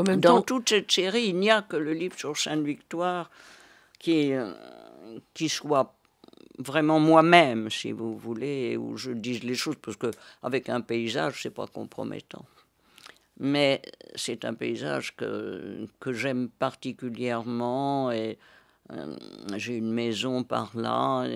Dans toute cette série, il n'y a que le livre sur Sainte-Victoire qui, euh, qui soit vraiment moi-même, si vous voulez, où je dise les choses, parce que avec un paysage, c'est pas compromettant. Mais c'est un paysage que, que j'aime particulièrement et euh, j'ai une maison par là.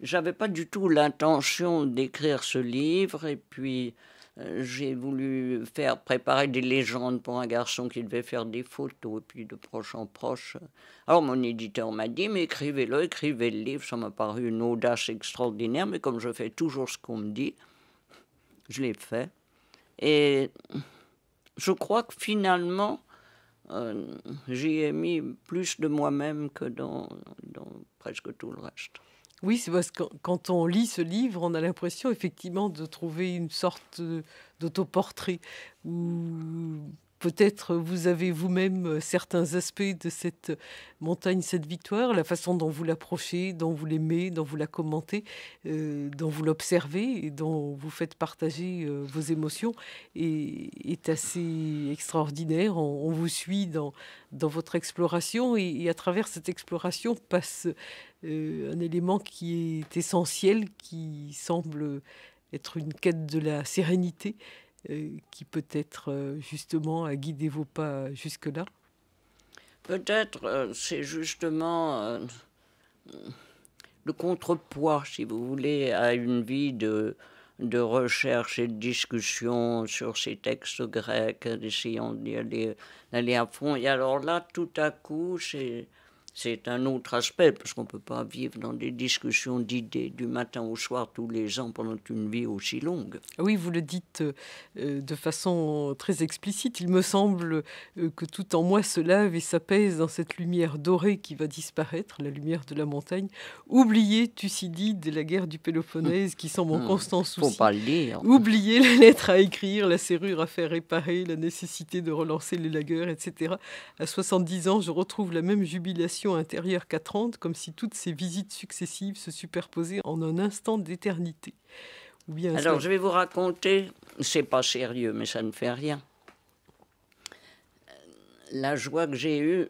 J'avais pas du tout l'intention d'écrire ce livre et puis euh, j'ai voulu faire préparer des légendes pour un garçon qui devait faire des photos, et puis de proche en proche. Alors mon éditeur m'a dit, mais écrivez-le, écrivez le livre, ça m'a paru une audace extraordinaire, mais comme je fais toujours ce qu'on me dit, je l'ai fait. Et je crois que finalement, euh, j'y ai mis plus de moi-même que dans presque tout le reste. Oui, c'est parce que quand on lit ce livre, on a l'impression effectivement de trouver une sorte euh, d'autoportrait Peut-être vous avez vous-même euh, certains aspects de cette euh, montagne, cette victoire, la façon dont vous l'approchez, dont vous l'aimez, dont vous la commentez, euh, dont vous l'observez et dont vous faites partager vos émotions est assez extraordinaire. On, vous suit dans, dans votre exploration et, à travers cette exploration passe un élément qui est essentiel, qui semble être une quête de la sérénité. Euh, qui peut-être euh, justement a guidé vos pas jusque-là Peut-être euh, c'est justement le contrepoids, si vous voulez, à une vie de, de recherche et de discussion sur ces textes grecs, d'y d'aller à fond. Et alors là, tout à coup, c'est c'est un autre aspect, parce qu'on ne peut pas vivre dans des discussions d'idées du matin au soir tous les ans pendant une vie aussi longue. Oui, vous le dites euh, de façon très explicite. Il me semble euh, que tout en moi se lave et s'apaise dans cette lumière dorée qui va disparaître, la lumière de la montagne. Oubliez Thucydide de la guerre du Péloponnèse qui semble en hmm. constant souci. Faut pas le dire. Oubliez la lettre à écrire, la serrure à faire réparer, la nécessité de relancer les lagueurs, etc. À 70 ans, je retrouve la même jubilation intérieure intérieure 30 comme si toutes ces visites successives se superposaient en un instant d'éternité. Alors, je vais vous raconter, c'est pas sérieux, mais ça ne fait rien. Euh, la joie que j'ai eue,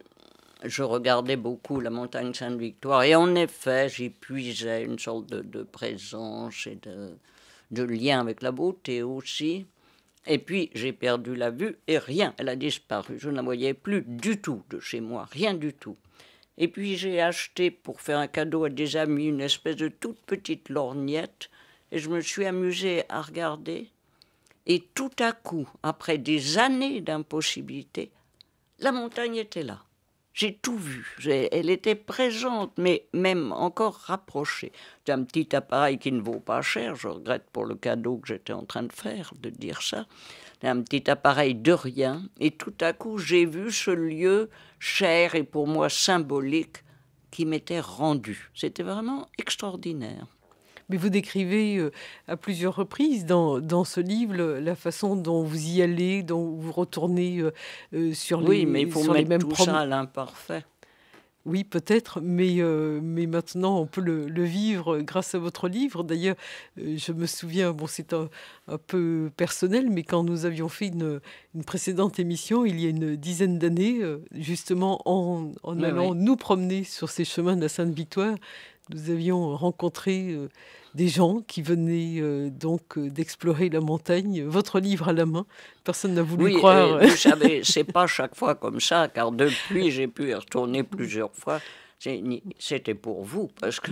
je regardais beaucoup la montagne Sainte-Victoire, et en effet, j'y puisais une sorte de, présence et de, de, lien avec la beauté aussi. Et puis, j'ai perdu la vue, et rien, elle a disparu. Je ne la voyais plus du tout de chez moi, rien du tout. Et puis j'ai acheté pour faire un cadeau à des amis une espèce de toute petite lorgnette et je me suis amusée à regarder. Et tout à coup, après des années d'impossibilité, la montagne était là. J'ai tout vu. Elle était présente, mais même encore rapprochée. d'un un petit appareil qui ne vaut pas cher. Je regrette pour le cadeau que j'étais en train de faire de dire ça. Un petit appareil de rien. Et tout à coup, j'ai vu ce lieu cher et pour moi symbolique qui m'était rendu. C'était vraiment extraordinaire. Mais vous décrivez euh, à plusieurs reprises dans, dans, ce livre la façon dont vous y allez, dont vous retournez euh, euh, sur les Oui, mais il faut mettre tout ça à l'imparfait. Oui, peut-être, mais, mais maintenant on peut le, vivre grâce à votre livre. D'ailleurs, je me souviens, bon, c'est un, peu personnel, mais quand nous avions fait une, une précédente émission, il y a une dizaine d'années, justement en, en allant nous promener sur ces chemins de la Sainte-Victoire, nous avions rencontré euh, des gens qui venaient euh, donc euh, d'explorer la montagne, votre livre à la main. Personne n'a voulu oui, croire. Vous savez, c'est pas chaque fois comme ça, car depuis, j'ai pu y retourner plusieurs fois. C'était pour vous, parce que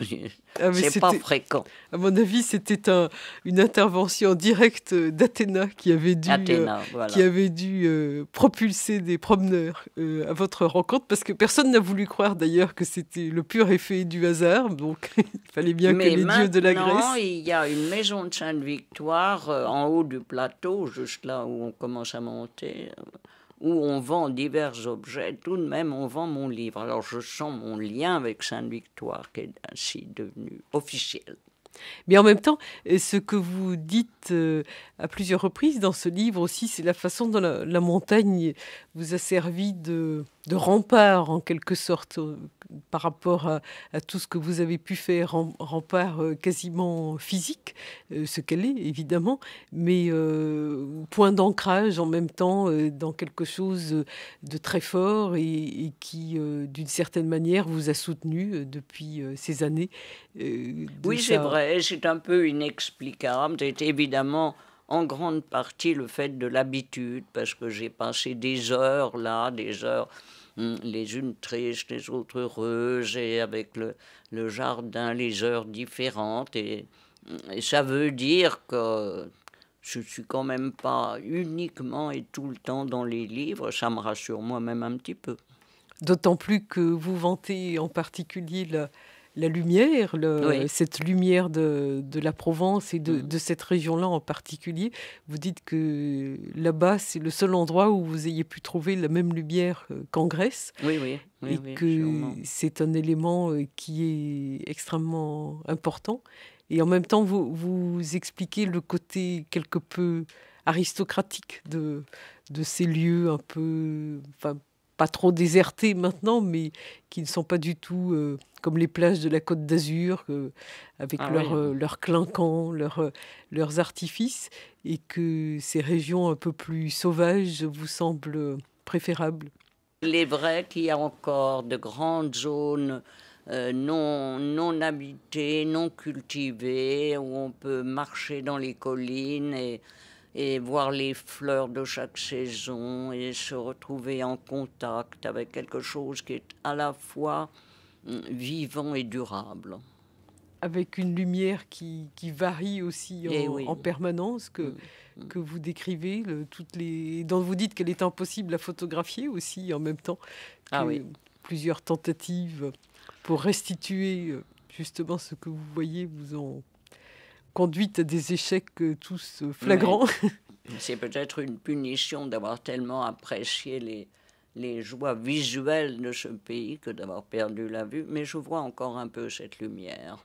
ah, c'est pas fréquent. À mon avis, c'était un, une intervention directe d'Athéna qui avait dû, euh, qui avait dû euh, propulser des promeneurs euh, à votre rencontre, parce que personne n'a voulu croire d'ailleurs que c'était le pur effet du hasard. Donc, il fallait bien que les dieux de la Grèce. Il y a une maison de Sainte-Victoire en haut du plateau, juste là où on commence à monter où on vend divers objets, tout de même on vend mon livre. Alors je sens mon lien avec Sainte-Victoire qui est ainsi devenu officiel. Mais en même temps, euh, ce que vous dites euh, à plusieurs reprises dans ce livre aussi, c'est la façon dont la, montagne vous a servi de, rempart, en quelque sorte, par rapport à, tout ce que vous avez pu faire, rempart euh, quasiment physique, ce qu'elle est évidemment, mais point d'ancrage en même temps dans quelque chose de très fort et, et qui, d'une certaine manière, vous a soutenu depuis ces années. oui, c'est vrai c'est un peu inexplicable. C'est évidemment en grande partie le fait de l'habitude, parce que j'ai passé des heures là, des heures hum, les unes tristes, les autres heureuses, et avec le, le jardin, les heures différentes. Et, hum, ça veut dire que je ne suis quand même pas uniquement et tout le temps dans les livres, ça me rassure moi-même un petit peu. D'autant plus que vous vantez en particulier le la lumière, cette lumière de, la Provence et mm. de, cette région-là en particulier. Vous dites que là-bas, c'est le seul endroit où vous ayez pu trouver la même lumière euh, qu'en Grèce. Oui, oui. et que c'est un élément euh, qui est extrêmement important. Et en même temps, vous, vous expliquez le côté quelque peu aristocratique de, de ces lieux un peu, enfin, pas trop désertées maintenant, mais qui ne sont pas du tout euh, comme les plages de la Côte d'Azur, euh, avec leurs ah leur euh, clinquants, leurs artifices, et que ces régions un peu plus sauvages vous semblent préférables. Il est vrai qu'il y a encore de grandes zones non, non habitées, non cultivées, où on peut marcher dans les collines et et voir les fleurs de chaque saison et se retrouver en contact avec quelque chose qui est à la fois hum, vivant et durable. Avec une lumière qui, varie aussi en, eh permanence, que, hum, hum. que vous décrivez, toutes les, dont vous dites qu'elle est impossible à photographier aussi en même temps. Ah oui. Plusieurs tentatives pour restituer euh, justement ce que vous voyez vous ont conduite à des échecs euh, tous euh, flagrants. C'est peut-être une punition d'avoir tellement apprécié les, les joies visuelles de ce pays que d'avoir perdu la vue, mais je vois encore un peu cette lumière.